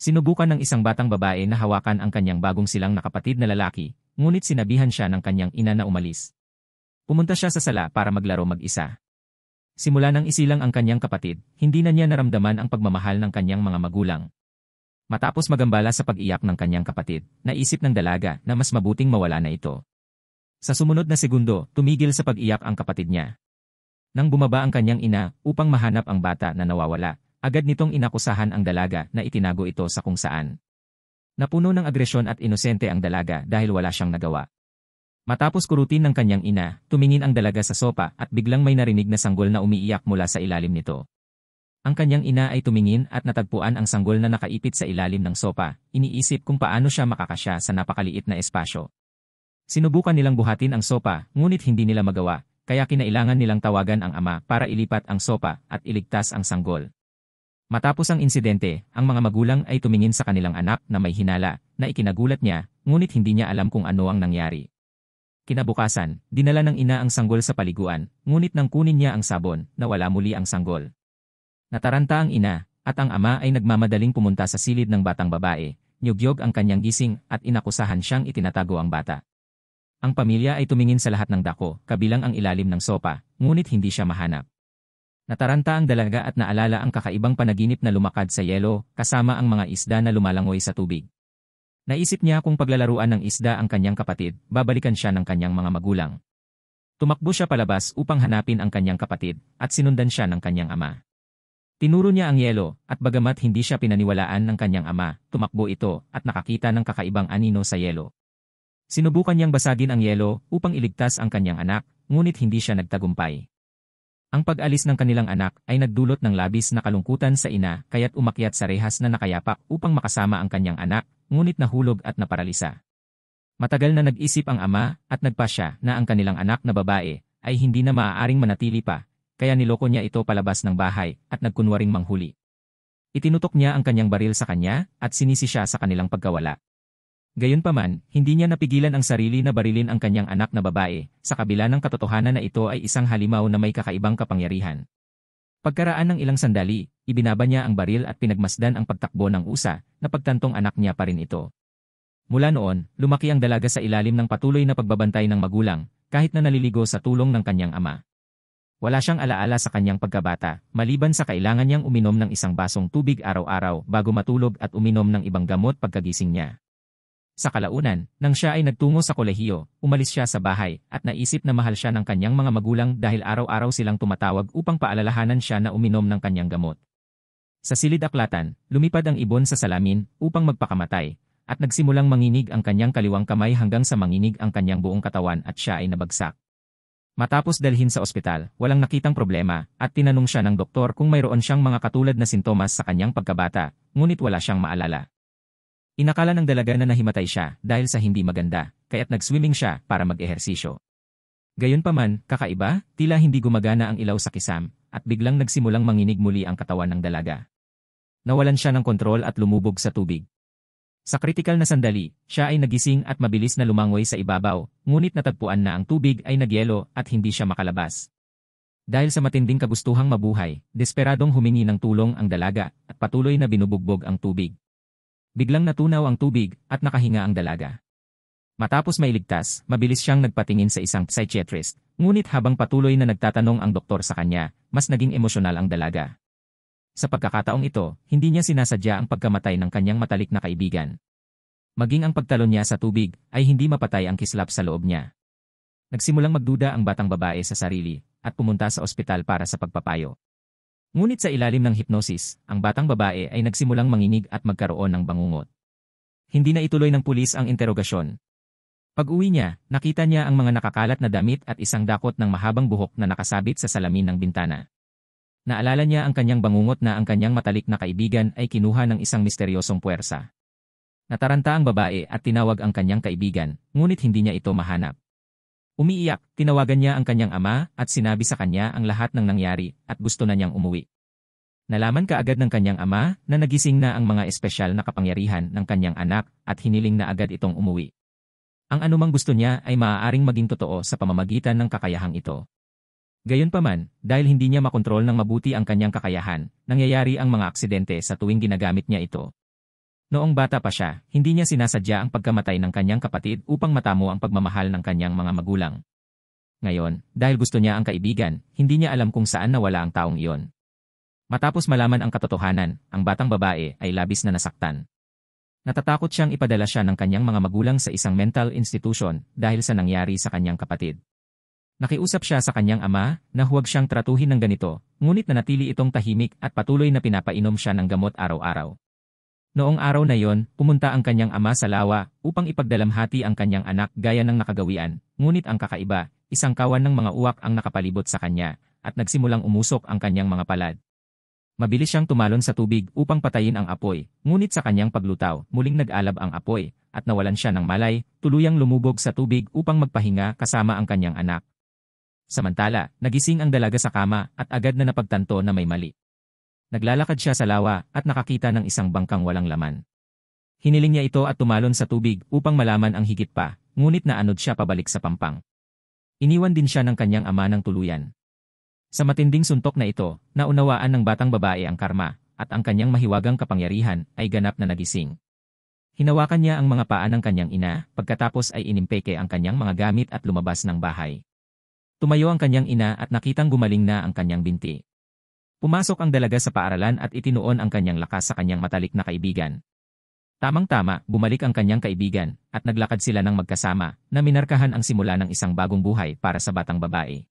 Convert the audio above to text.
Sinubukan ng isang batang babae na hawakan ang kanyang bagong silang nakapatid na lalaki, ngunit sinabihan siya ng kanyang ina na umalis. Pumunta siya sa sala para maglaro mag-isa. Simula nang isilang ang kanyang kapatid, hindi na niya naramdaman ang pagmamahal ng kanyang mga magulang. Matapos magambala sa pag-iyak ng kanyang kapatid, naisip ng dalaga na mas mabuting mawala na ito. Sa sumunod na segundo, tumigil sa pag-iyak ang kapatid niya. Nang bumaba ang kanyang ina upang mahanap ang bata na nawawala, Agad nitong inakusahan ang dalaga na itinago ito sa kung saan. Napuno ng agresyon at inosente ang dalaga dahil wala siyang nagawa. Matapos kurutin ng kanyang ina, tumingin ang dalaga sa sopa at biglang may narinig na sanggol na umiiyak mula sa ilalim nito. Ang kanyang ina ay tumingin at natagpuan ang sanggol na nakaipit sa ilalim ng sopa, iniisip kung paano siya makakasya sa napakaliit na espasyo. Sinubukan nilang buhatin ang sopa, ngunit hindi nila magawa, kaya kinailangan nilang tawagan ang ama para ilipat ang sopa at iligtas ang sanggol. Matapos ang insidente, ang mga magulang ay tumingin sa kanilang anak na may hinala na ikinagulat niya, ngunit hindi niya alam kung ano ang nangyari. Kinabukasan, dinala ng ina ang sanggol sa paliguan, ngunit nang kunin niya ang sabon, nawala muli ang sanggol. Nataranta ang ina, at ang ama ay nagmamadaling pumunta sa silid ng batang babae, nyugyog ang kanyang gising at inakusahan siyang itinatago ang bata. Ang pamilya ay tumingin sa lahat ng dako, kabilang ang ilalim ng sopa, ngunit hindi siya mahanap. Nataranta ang dalaga at naalala ang kakaibang panaginip na lumakad sa yelo, kasama ang mga isda na lumalangoy sa tubig. Naisip niya kung paglalaruan ng isda ang kanyang kapatid, babalikan siya ng kanyang mga magulang. Tumakbo siya palabas upang hanapin ang kanyang kapatid, at sinundan siya ng kanyang ama. Tinuro niya ang yelo, at bagamat hindi siya pinaniwalaan ng kanyang ama, tumakbo ito, at nakakita ng kakaibang anino sa yelo. Sinubukan niyang basagin ang yelo upang iligtas ang kanyang anak, ngunit hindi siya nagtagumpay. Ang pag-alis ng kanilang anak ay nagdulot ng labis na kalungkutan sa ina kaya't umakyat sa rehas na nakayapak upang makasama ang kanyang anak, ngunit nahulog at naparalisa. Matagal na nag-isip ang ama at nagpasya na ang kanilang anak na babae ay hindi na maaaring manatili pa, kaya niloko niya ito palabas ng bahay at nagkunwaring manghuli. Itinutok niya ang kanyang baril sa kanya at sinisi siya sa kanilang pagkawala. Gayunpaman, hindi niya napigilan ang sarili na barilin ang kanyang anak na babae, sa kabila ng katotohanan na ito ay isang halimaw na may kakaibang kapangyarihan. Pagkaraan ng ilang sandali, ibinaba niya ang baril at pinagmasdan ang pagtakbo ng usa, na pagtantong anak niya pa rin ito. Mula noon, lumaki ang dalaga sa ilalim ng patuloy na pagbabantay ng magulang, kahit na naliligo sa tulong ng kanyang ama. Wala siyang alaala sa kanyang pagkabata, maliban sa kailangan niyang uminom ng isang basong tubig araw-araw bago matulog at uminom ng ibang gamot pagkagising niya. Sa kalaunan, nang siya ay nagtungo sa kolehiyo, umalis siya sa bahay at naisip na mahal siya ng kanyang mga magulang dahil araw-araw silang tumatawag upang paalalahanan siya na uminom ng kanyang gamot. Sa silid aklatan, lumipad ang ibon sa salamin upang magpakamatay at nagsimulang manginig ang kanyang kaliwang kamay hanggang sa manginig ang kanyang buong katawan at siya ay nabagsak. Matapos dalhin sa ospital, walang nakitang problema at tinanong siya ng doktor kung mayroon siyang mga katulad na sintomas sa kanyang pagkabata, ngunit wala siyang maalala. Inakala ng dalaga na nahimatay siya dahil sa hindi maganda, kaya't nag-swimming siya para mag-ehersisyo. Gayunpaman, kakaiba, tila hindi gumagana ang ilaw sa kisam, at biglang nagsimulang manginig muli ang katawan ng dalaga. Nawalan siya ng kontrol at lumubog sa tubig. Sa kritikal na sandali, siya ay nagising at mabilis na lumangoy sa ibabaw, ngunit natagpuan na ang tubig ay nagyelo at hindi siya makalabas. Dahil sa matinding kagustuhang mabuhay, desperadong humingi ng tulong ang dalaga at patuloy na binubugbog ang tubig. Biglang natunaw ang tubig at nakahinga ang dalaga. Matapos mailigtas, mabilis siyang nagpatingin sa isang psychiatrist, ngunit habang patuloy na nagtatanong ang doktor sa kanya, mas naging emosyonal ang dalaga. Sa pagkakataong ito, hindi niya sinasadya ang pagkamatay ng kanyang matalik na kaibigan. Maging ang pagtalon niya sa tubig, ay hindi mapatay ang kislap sa loob niya. Nagsimulang magduda ang batang babae sa sarili, at pumunta sa ospital para sa pagpapayo. Ngunit sa ilalim ng hypnosis, ang batang babae ay nagsimulang manginig at magkaroon ng bangungot. Hindi na ituloy ng pulis ang interogasyon. Pag-uwi niya, nakita niya ang mga nakakalat na damit at isang dakot ng mahabang buhok na nakasabit sa salamin ng bintana. Naalala niya ang kanyang bangungot na ang kanyang matalik na kaibigan ay kinuha ng isang misteryosong puwersa. Nataranta ang babae at tinawag ang kanyang kaibigan, ngunit hindi niya ito mahanap. Umiiyak, tinawagan niya ang kanyang ama at sinabi sa kanya ang lahat ng nangyari at gusto na niyang umuwi. Nalaman kaagad ng kanyang ama na nagising na ang mga espesyal na kapangyarihan ng kanyang anak at hiniling na agad itong umuwi. Ang anumang gusto niya ay maaaring maging totoo sa pamamagitan ng kakayahang ito. Gayunpaman, dahil hindi niya makontrol ng mabuti ang kanyang kakayahan, nangyayari ang mga aksidente sa tuwing ginagamit niya ito. Noong bata pa siya, hindi niya sinasadya ang pagkamatay ng kanyang kapatid upang matamo ang pagmamahal ng kanyang mga magulang. Ngayon, dahil gusto niya ang kaibigan, hindi niya alam kung saan nawala ang taong iyon. Matapos malaman ang katotohanan, ang batang babae ay labis na nasaktan. Natatakot siyang ipadala siya ng kanyang mga magulang sa isang mental institution dahil sa nangyari sa kanyang kapatid. Nakiusap siya sa kanyang ama na huwag siyang tratuhin ng ganito, ngunit nanatili itong tahimik at patuloy na pinapainom siya ng gamot araw-araw. Noong araw na yon, pumunta ang kanyang ama sa lawa upang ipagdalamhati ang kanyang anak gaya ng nakagawian, ngunit ang kakaiba, isang kawan ng mga uwak ang nakapalibot sa kanya, at nagsimulang umusok ang kanyang mga palad. Mabilis siyang tumalon sa tubig upang patayin ang apoy, ngunit sa kanyang paglutaw, muling nag-alab ang apoy, at nawalan siya ng malay, tuluyang lumubog sa tubig upang magpahinga kasama ang kanyang anak. Samantala, nagising ang dalaga sa kama at agad na napagtanto na may mali. Naglalakad siya sa lawa at nakakita ng isang bangkang walang laman. Hiniling niya ito at tumalon sa tubig upang malaman ang higit pa, ngunit naanod siya pabalik sa pampang. Iniwan din siya ng kanyang ama ng tuluyan. Sa matinding suntok na ito, naunawaan ng batang babae ang karma, at ang kanyang mahiwagang kapangyarihan ay ganap na nagising. Hinawakan niya ang mga paa ng kanyang ina, pagkatapos ay inimpeke ang kanyang mga gamit at lumabas ng bahay. Tumayo ang kanyang ina at nakitang gumaling na ang kanyang binti. Pumasok ang dalaga sa paaralan at itinuon ang kanyang lakas sa kanyang matalik na kaibigan. Tamang-tama, bumalik ang kanyang kaibigan, at naglakad sila ng magkasama, na minarkahan ang simula ng isang bagong buhay para sa batang babae.